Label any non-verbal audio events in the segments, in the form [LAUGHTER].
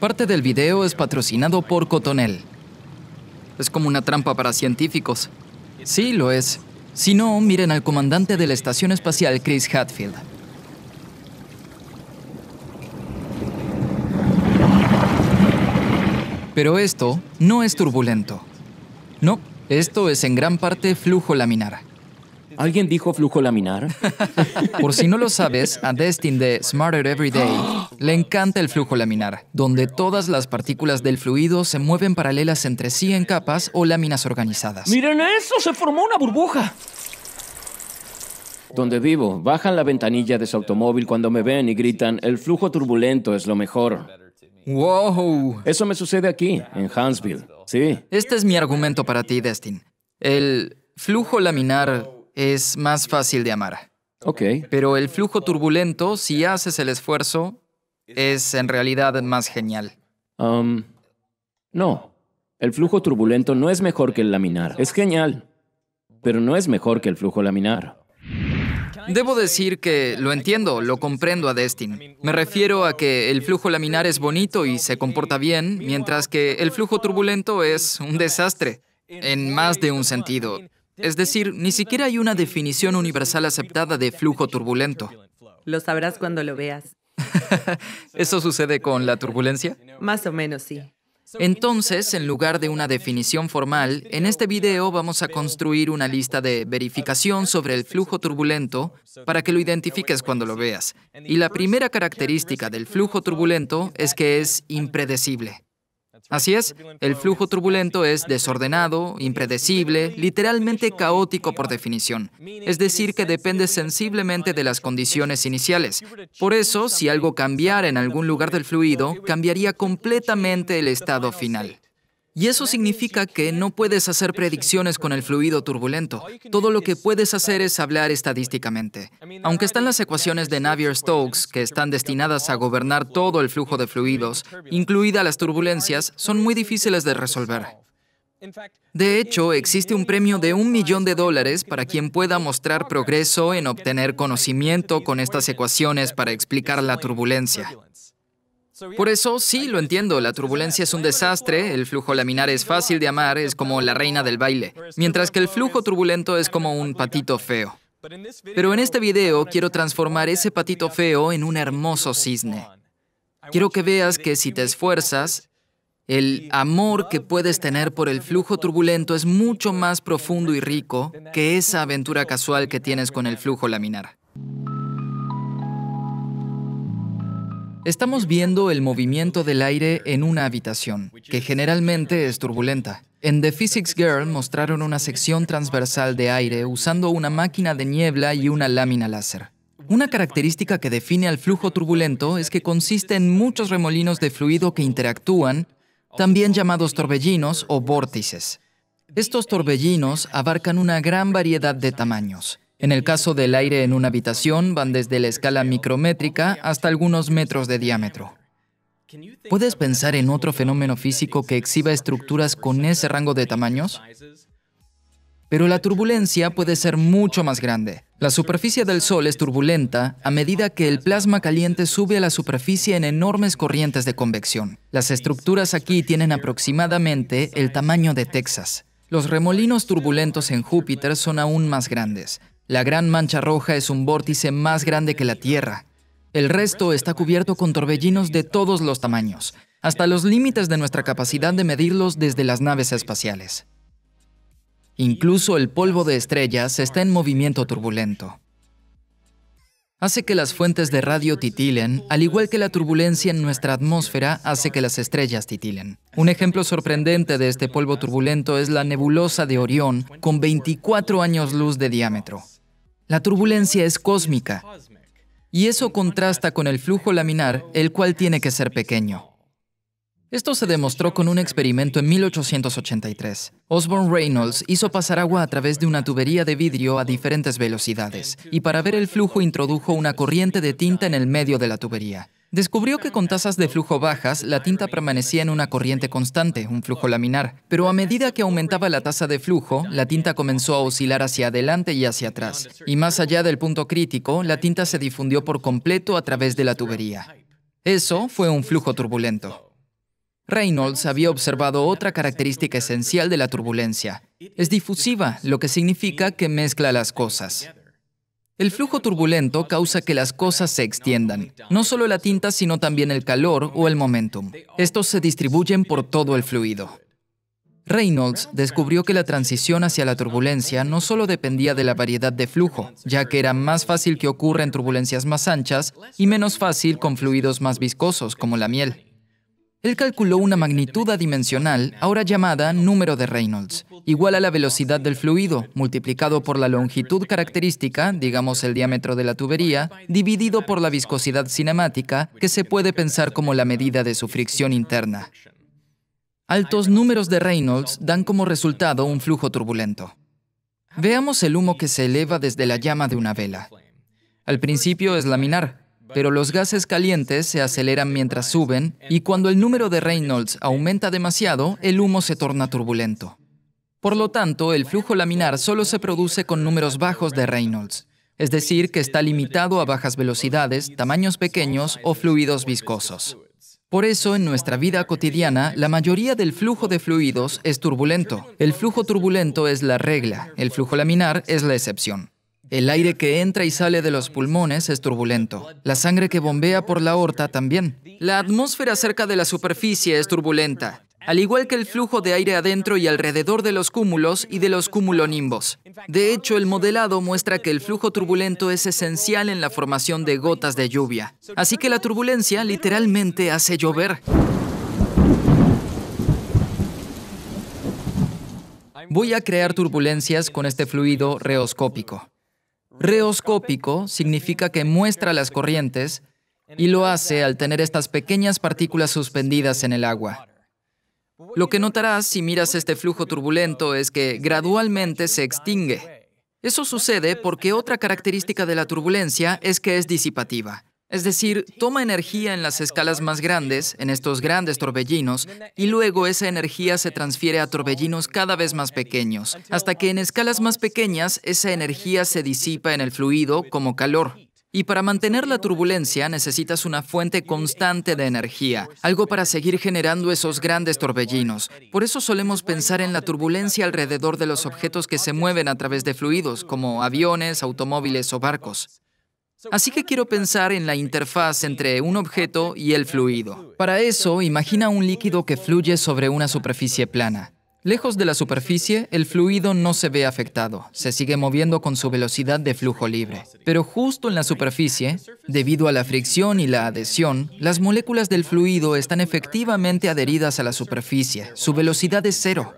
Parte del video es patrocinado por Cotonel. Es como una trampa para científicos. Sí, lo es. Si no, miren al comandante de la Estación Espacial, Chris Hatfield. Pero esto no es turbulento. No, esto es en gran parte flujo laminar. ¿Alguien dijo flujo laminar? [LAUGHS] Por si no lo sabes, a Destin de Smarter Every Day [GASPS] [GASPS] ¡Ah! Le encanta el flujo laminar, donde todas las partículas del fluido se mueven paralelas entre sí en capas o láminas organizadas. Miren eso, se formó una burbuja. Donde vivo, bajan la ventanilla de su automóvil cuando me ven y gritan, el flujo turbulento es lo mejor. ¡Wow! Eso me sucede aquí, en Huntsville. Sí. Este es mi argumento para ti, Destin. El flujo laminar es más fácil de amar. Ok. Pero el flujo turbulento, si haces el esfuerzo, es en realidad más genial. Um, no, el flujo turbulento no es mejor que el laminar. Es genial, pero no es mejor que el flujo laminar. Debo decir que lo entiendo, lo comprendo a Destin. Me refiero a que el flujo laminar es bonito y se comporta bien, mientras que el flujo turbulento es un desastre, en más de un sentido. Es decir, ni siquiera hay una definición universal aceptada de flujo turbulento. Lo sabrás cuando lo veas. [LAUGHS] ¿Eso sucede con la turbulencia? Más o menos, sí. Entonces, en lugar de una definición formal, en este video vamos a construir una lista de verificación sobre el flujo turbulento para que lo identifiques cuando lo veas. Y la primera característica del flujo turbulento es que es impredecible. Así es, el flujo turbulento es desordenado, impredecible, literalmente caótico por definición, es decir, que depende sensiblemente de las condiciones iniciales. Por eso, si algo cambiara en algún lugar del fluido, cambiaría completamente el estado final. Y eso significa que no puedes hacer predicciones con el fluido turbulento. Todo lo que puedes hacer es hablar estadísticamente. Aunque están las ecuaciones de Navier-Stokes, que están destinadas a gobernar todo el flujo de fluidos, incluidas las turbulencias, son muy difíciles de resolver. De hecho, existe un premio de un millón de dólares para quien pueda mostrar progreso en obtener conocimiento con estas ecuaciones para explicar la turbulencia. Por eso sí lo entiendo, la turbulencia es un desastre, el flujo laminar es fácil de amar, es como la reina del baile, mientras que el flujo turbulento es como un patito feo. Pero en este video este quiero transformar ese patito feo en un hermoso cisne. Quiero que veas que si te esfuerzas, el amor que puedes tener por el flujo turbulento es mucho más profundo y rico que esa aventura casual que tienes con el flujo laminar. Estamos viendo el movimiento del aire en una habitación, que generalmente es turbulenta. En The Physics Girl mostraron una sección transversal de aire usando una máquina de niebla y una lámina láser. Una característica que define al flujo turbulento es que consiste en muchos remolinos de fluido que interactúan, también llamados torbellinos o vórtices. Estos torbellinos abarcan una gran variedad de tamaños. En el caso del aire en una habitación, van desde la escala micrométrica hasta algunos metros de diámetro. ¿Puedes pensar en otro fenómeno físico que exhiba estructuras con ese rango de tamaños? Pero la turbulencia puede ser mucho más grande. La superficie del Sol es turbulenta a medida que el plasma caliente sube a la superficie en enormes corrientes de convección. Las estructuras aquí tienen aproximadamente el tamaño de Texas. Los remolinos turbulentos en Júpiter son aún más grandes, la gran mancha roja es un vórtice más grande que la Tierra. El resto está cubierto con torbellinos de todos los tamaños, hasta los límites de nuestra capacidad de medirlos desde las naves espaciales. Incluso el polvo de estrellas está en movimiento turbulento. Hace que las fuentes de radio titilen, al igual que la turbulencia en nuestra atmósfera hace que las estrellas titilen. Un ejemplo sorprendente de este polvo turbulento es la nebulosa de Orión, con 24 años luz de diámetro. La turbulencia es cósmica y eso contrasta con el flujo laminar, el cual tiene que ser pequeño. Esto se demostró con un experimento en 1883. Osborne Reynolds hizo pasar agua a través de una tubería de vidrio a diferentes velocidades, y para ver el flujo introdujo una corriente de tinta en el medio de la tubería. Descubrió que con tasas de flujo bajas, la tinta permanecía en una corriente constante, un flujo laminar, pero a medida que aumentaba la tasa de flujo, la tinta comenzó a oscilar hacia adelante y hacia atrás. Y más allá del punto crítico, la tinta se difundió por completo a través de la tubería. Eso fue un flujo turbulento. Reynolds había observado otra característica esencial de la turbulencia. Es difusiva, lo que significa que mezcla las cosas. El flujo turbulento causa que las cosas se extiendan, no solo la tinta, sino también el calor o el momentum. Estos se distribuyen por todo el fluido. Reynolds descubrió que la transición hacia la turbulencia no solo dependía de la variedad de flujo, ya que era más fácil que ocurra en turbulencias más anchas y menos fácil con fluidos más viscosos como la miel. Él calculó una magnitud adimensional, ahora llamada número de Reynolds, igual a la velocidad del fluido, multiplicado por la longitud característica, digamos el diámetro de la tubería, dividido por la viscosidad cinemática, que se puede pensar como la medida de su fricción interna. Altos números de Reynolds dan como resultado un flujo turbulento. Veamos el humo que se eleva desde la llama de una vela. Al principio es laminar, pero los gases calientes se aceleran mientras suben y cuando el número de Reynolds aumenta demasiado, el humo se torna turbulento. Por lo tanto, el flujo laminar solo se produce con números bajos de Reynolds, es decir, que está limitado a bajas velocidades, tamaños pequeños o fluidos viscosos. Por eso, en nuestra vida cotidiana, la mayoría del flujo de fluidos es turbulento. El flujo turbulento es la regla, el flujo laminar es la excepción. El aire que entra y sale de los pulmones es turbulento. La sangre que bombea por la aorta también. La atmósfera cerca de la superficie es turbulenta, al igual que el flujo de aire adentro y alrededor de los cúmulos y de los cumulonimbos. De hecho, el modelado muestra que el flujo turbulento es esencial en la formación de gotas de lluvia. Así que la turbulencia literalmente hace llover. Voy a crear turbulencias con este fluido reoscópico. Reoscópico significa que muestra las corrientes y lo hace al tener estas pequeñas partículas suspendidas en el agua. Lo que notarás si miras este flujo turbulento es que gradualmente se extingue. Eso sucede porque otra característica de la turbulencia es que es disipativa. Es decir, toma energía en las escalas más grandes, en estos grandes torbellinos, y luego esa energía se transfiere a torbellinos cada vez más pequeños, hasta que en escalas más pequeñas esa energía se disipa en el fluido como calor. Y para mantener la turbulencia necesitas una fuente constante de energía, algo para seguir generando esos grandes torbellinos. Por eso solemos pensar en la turbulencia alrededor de los objetos que se mueven a través de fluidos, como aviones, automóviles o barcos. Así que quiero pensar en la interfaz entre un objeto y el fluido. Para eso, imagina un líquido que fluye sobre una superficie plana. Lejos de la superficie, el fluido no se ve afectado, se sigue moviendo con su velocidad de flujo libre. Pero justo en la superficie, debido a la fricción y la adhesión, las moléculas del fluido están efectivamente adheridas a la superficie, su velocidad es cero.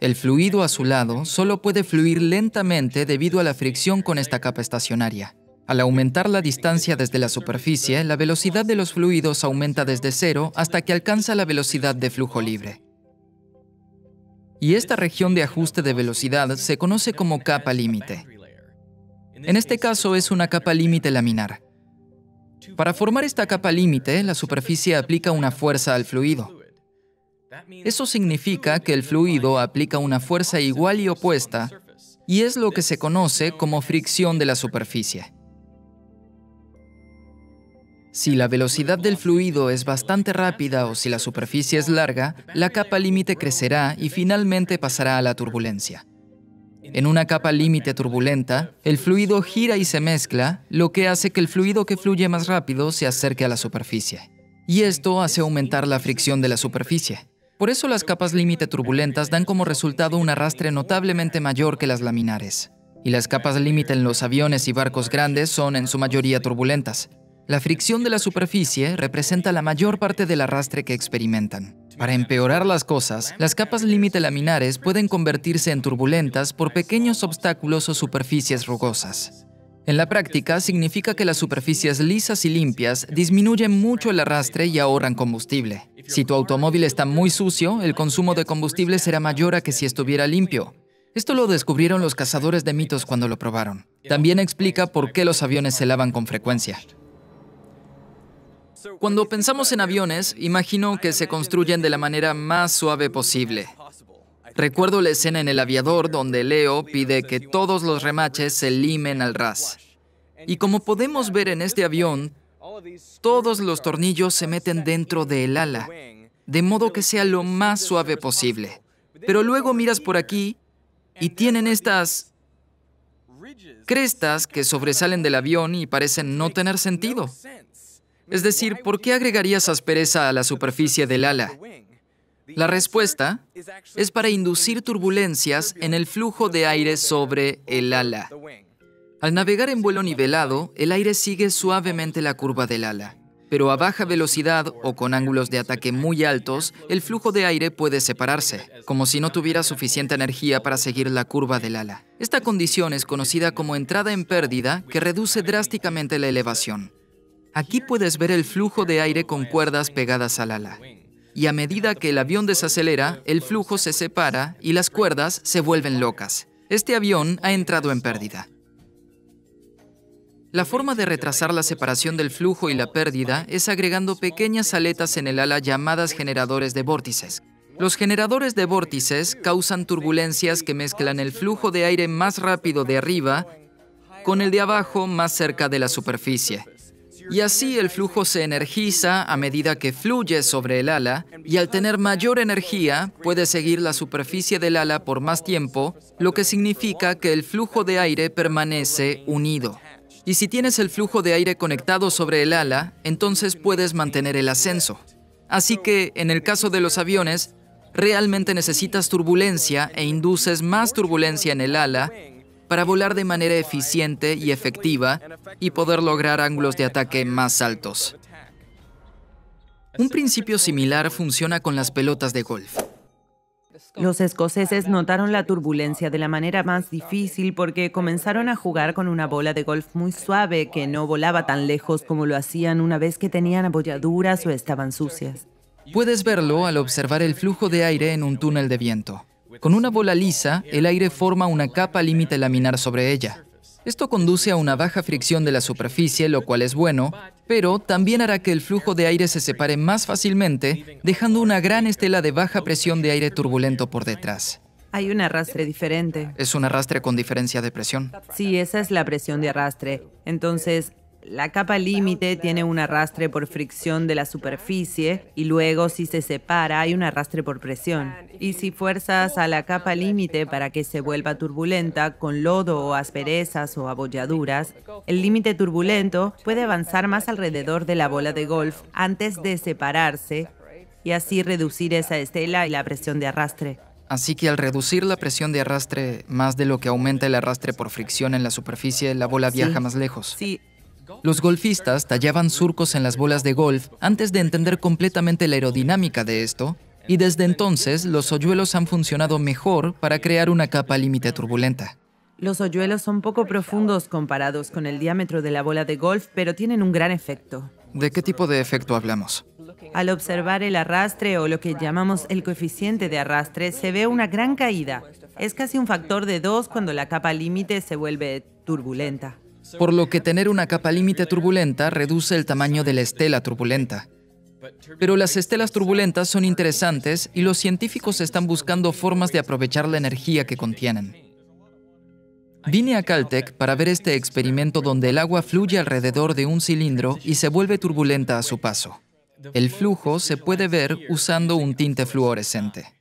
El fluido a su lado solo puede fluir lentamente debido a la fricción con esta capa estacionaria. Al aumentar la distancia desde la superficie, la velocidad de los fluidos aumenta desde cero hasta que alcanza la velocidad de flujo libre. Y esta región de ajuste de velocidad se conoce como capa límite. En este caso es una capa límite laminar. Para formar esta capa límite, la superficie aplica una fuerza al fluido. Eso significa que el fluido aplica una fuerza igual y opuesta, y es lo que se conoce como fricción de la superficie. Si la velocidad del fluido es bastante rápida o si la superficie es larga, la capa límite crecerá y finalmente pasará a la turbulencia. En una capa límite turbulenta, el fluido gira y se mezcla, lo que hace que el fluido que fluye más rápido se acerque a la superficie. Y esto hace aumentar la fricción de la superficie. Por eso las capas límite turbulentas dan como resultado un arrastre notablemente mayor que las laminares. Y las capas límite en los aviones y barcos grandes son en su mayoría turbulentas, la fricción de la superficie representa la mayor parte del arrastre que experimentan. Para empeorar las cosas, las capas límite laminares pueden convertirse en turbulentas por pequeños obstáculos o superficies rugosas. En la práctica, significa que las superficies lisas y limpias disminuyen mucho el arrastre y ahorran combustible. Si tu automóvil está muy sucio, el consumo de combustible será mayor a que si estuviera limpio. Esto lo descubrieron los cazadores de mitos cuando lo probaron. También explica por qué los aviones se lavan con frecuencia. Cuando pensamos en aviones, imagino que se construyen de la manera más suave posible. Recuerdo la escena en El Aviador donde Leo pide que todos los remaches se limen al ras. Y como podemos ver en este avión, todos los tornillos se meten dentro del ala, de modo que sea lo más suave posible. Pero luego miras por aquí y tienen estas crestas que sobresalen del avión y parecen no tener sentido. Es decir, ¿por qué agregarías aspereza a la superficie del ala? La respuesta es para inducir turbulencias en el flujo de aire sobre el ala. Al navegar en vuelo nivelado, el aire sigue suavemente la curva del ala, pero a baja velocidad o con ángulos de ataque muy altos, el flujo de aire puede separarse, como si no tuviera suficiente energía para seguir la curva del ala. Esta condición es conocida como entrada en pérdida, que reduce drásticamente la elevación. Aquí puedes ver el flujo de aire con cuerdas pegadas al ala. Y a medida que el avión desacelera, el flujo se separa y las cuerdas se vuelven locas. Este avión ha entrado en pérdida. La forma de retrasar la separación del flujo y la pérdida es agregando pequeñas aletas en el ala llamadas generadores de vórtices. Los generadores de vórtices causan turbulencias que mezclan el flujo de aire más rápido de arriba con el de abajo más cerca de la superficie y así el flujo se energiza a medida que fluye sobre el ala y al tener mayor energía puede seguir la superficie del ala por más tiempo, lo que significa que el flujo de aire permanece unido. Y si tienes el flujo de aire conectado sobre el ala, entonces puedes mantener el ascenso. Así que, en el caso de los aviones, realmente necesitas turbulencia e induces más turbulencia en el ala para volar de manera eficiente y efectiva y poder lograr ángulos de ataque más altos. Un principio similar funciona con las pelotas de golf. Los escoceses notaron la turbulencia de la manera más difícil porque comenzaron a jugar con una bola de golf muy suave que no volaba tan lejos como lo hacían una vez que tenían abolladuras o estaban sucias. Puedes verlo al observar el flujo de aire en un túnel de viento. Con una bola lisa, el aire forma una capa límite laminar sobre ella. Esto conduce a una baja fricción de la superficie, lo cual es bueno, pero también hará que el flujo de aire se separe más fácilmente, dejando una gran estela de baja presión de aire turbulento por detrás. Hay un arrastre diferente. Es un arrastre con diferencia de presión. Sí, esa es la presión de arrastre. Entonces, la capa límite tiene un arrastre por fricción de la superficie y luego si se separa hay un arrastre por presión. Y si fuerzas a la capa límite para que se vuelva turbulenta con lodo o asperezas o abolladuras, el límite turbulento puede avanzar más alrededor de la bola de golf antes de separarse y así reducir esa estela y la presión de arrastre. Así que al reducir la presión de arrastre más de lo que aumenta el arrastre por fricción en la superficie, la bola viaja más lejos. Sí, los golfistas tallaban surcos en las bolas de golf antes de entender completamente la aerodinámica de esto, y desde entonces los hoyuelos han funcionado mejor para crear una capa límite turbulenta. Los hoyuelos son poco profundos comparados con el diámetro de la bola de golf, pero tienen un gran efecto. ¿De qué tipo de efecto hablamos? Al observar el arrastre o lo que llamamos el coeficiente de arrastre, se ve una gran caída. Es casi un factor de dos cuando la capa límite se vuelve turbulenta por lo que tener una capa límite turbulenta reduce el tamaño de la estela turbulenta. Pero las estelas turbulentas son interesantes y los científicos están buscando formas de aprovechar la energía que contienen. Vine a Caltech para ver este experimento donde el agua fluye alrededor de un cilindro y se vuelve turbulenta a su paso. El flujo se puede ver usando un tinte fluorescente.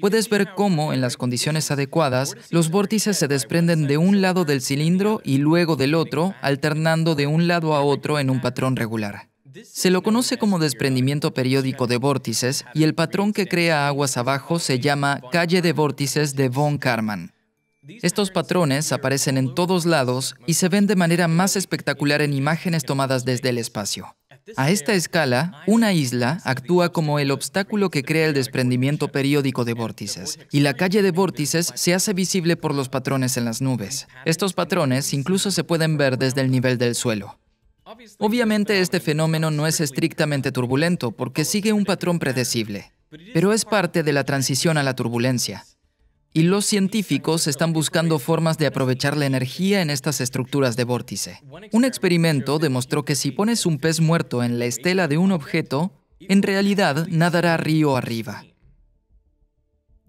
Puedes ver cómo, en las condiciones adecuadas, los vórtices se desprenden de un lado del cilindro y luego del otro, alternando de un lado a otro en un patrón regular. Se lo conoce como desprendimiento periódico de vórtices y el patrón que crea aguas abajo se llama calle de vórtices de von Karman. Estos patrones aparecen en todos lados y se ven de manera más espectacular en imágenes tomadas desde el espacio. A esta escala, una isla actúa como el obstáculo que crea el desprendimiento periódico de vórtices, y la calle de vórtices se hace visible por los patrones en las nubes. Estos patrones incluso se pueden ver desde el nivel del suelo. Obviamente este fenómeno no es estrictamente turbulento porque sigue un patrón predecible, pero es parte de la transición a la turbulencia y los científicos están buscando formas de aprovechar la energía en estas estructuras de vórtice. Un experimento demostró que si pones un pez muerto en la estela de un objeto, en realidad nadará río arriba.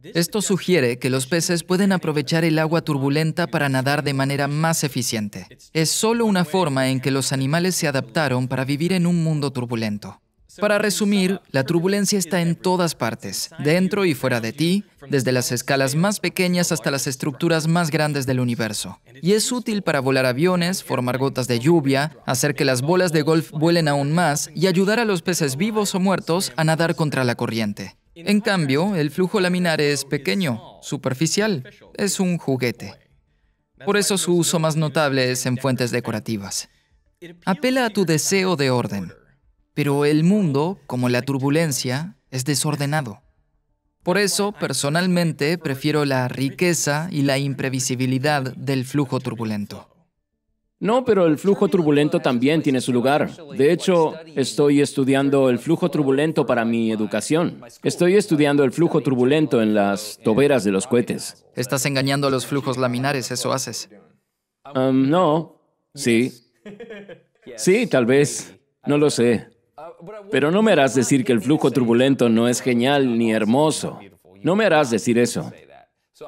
Esto sugiere que los peces pueden aprovechar el agua turbulenta para nadar de manera más eficiente. Es solo una forma en que los animales se adaptaron para vivir en un mundo turbulento. Para resumir, la turbulencia está en todas partes, dentro y fuera de ti, desde las escalas más pequeñas hasta las estructuras más grandes del universo. Y es útil para volar aviones, formar gotas de lluvia, hacer que las bolas de golf vuelen aún más y ayudar a los peces vivos o muertos a nadar contra la corriente. En cambio, el flujo laminar es pequeño, superficial, es un juguete. Por eso su uso más notable es en fuentes decorativas. Apela a tu deseo de orden. Pero el mundo, como la turbulencia, es desordenado. Por eso, personalmente, prefiero la riqueza y la imprevisibilidad del flujo turbulento. No, pero el flujo turbulento también tiene su lugar. De hecho, estoy estudiando el flujo turbulento para mi educación. Estoy estudiando el flujo turbulento en las toberas de los cohetes. Estás engañando a los flujos laminares, eso haces. no, sí. Sí, tal vez. No lo sé. Pero no me harás decir que el flujo turbulento no es genial ni hermoso. No me harás decir eso.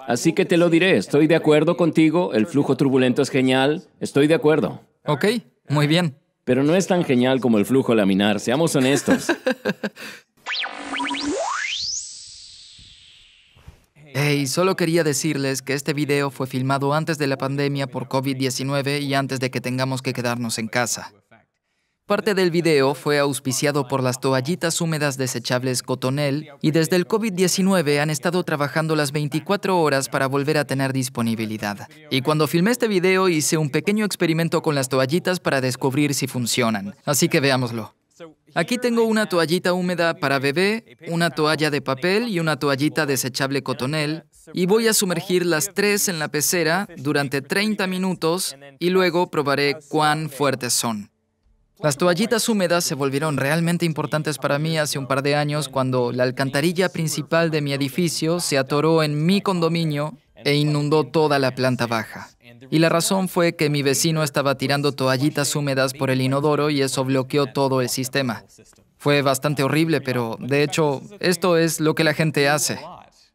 Así que te lo diré, estoy de acuerdo contigo, el flujo turbulento es genial, estoy de acuerdo. Ok, muy bien. Pero no es tan genial como el flujo laminar, seamos honestos. Hey, [LAUGHS] solo quería decirles que este video fue filmado antes de la pandemia por COVID-19 y antes de que tengamos que quedarnos en casa. Parte del video fue auspiciado por las toallitas húmedas desechables Cotonel y desde el COVID-19 han estado trabajando las 24 horas para volver a tener disponibilidad. Y cuando filmé este video hice un pequeño experimento con las toallitas para descubrir si funcionan. Así que veámoslo. Aquí tengo una toallita húmeda para bebé, una toalla de papel y una toallita desechable cotonel, y voy a sumergir las tres en la pecera durante 30 minutos y luego probaré cuán fuertes son. Las toallitas húmedas se volvieron realmente importantes para mí hace un par de años cuando la alcantarilla principal de mi edificio se atoró en mi condominio e inundó toda la planta baja. Y la razón fue que mi vecino estaba tirando toallitas húmedas por el inodoro y eso bloqueó todo el sistema. Fue bastante horrible, pero de hecho, esto es lo que la gente hace.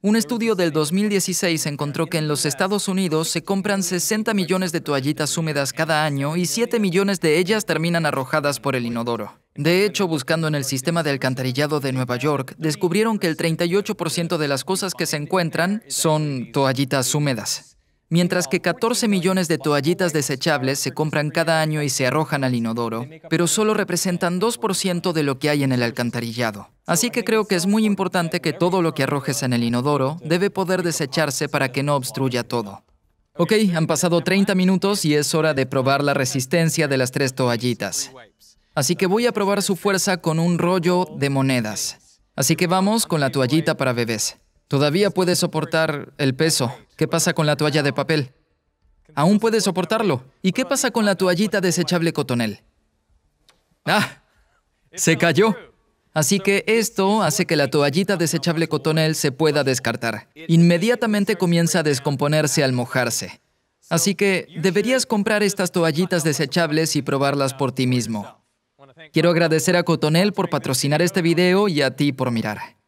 Un estudio del 2016 encontró que en los Estados Unidos se compran 60 millones de toallitas húmedas cada año y 7 millones de ellas terminan arrojadas por el inodoro. De hecho, buscando en el sistema de alcantarillado de Nueva York, descubrieron que el 38% de las cosas que se encuentran son toallitas húmedas mientras que 14 millones de toallitas desechables se compran cada año y se arrojan al inodoro, pero solo representan 2% de lo que hay en el alcantarillado. Así que creo que es muy importante que todo lo que arrojes en el inodoro debe poder desecharse para que no obstruya todo. Ok, han pasado 30 minutos y es hora de probar la resistencia de las tres toallitas. Así que voy a probar su fuerza con un rollo de monedas. Así que vamos con la toallita para bebés. Todavía puede soportar el peso. ¿Qué pasa con la toalla de papel? Aún puede soportarlo. ¿Y qué pasa con la toallita desechable cotonel? ¡Ah! Se cayó. Así que esto hace que la toallita desechable cotonel se pueda descartar. Inmediatamente comienza a descomponerse al mojarse. Así que deberías comprar estas toallitas desechables y probarlas por ti mismo. Quiero agradecer a Cotonel por patrocinar este video y a ti por mirar.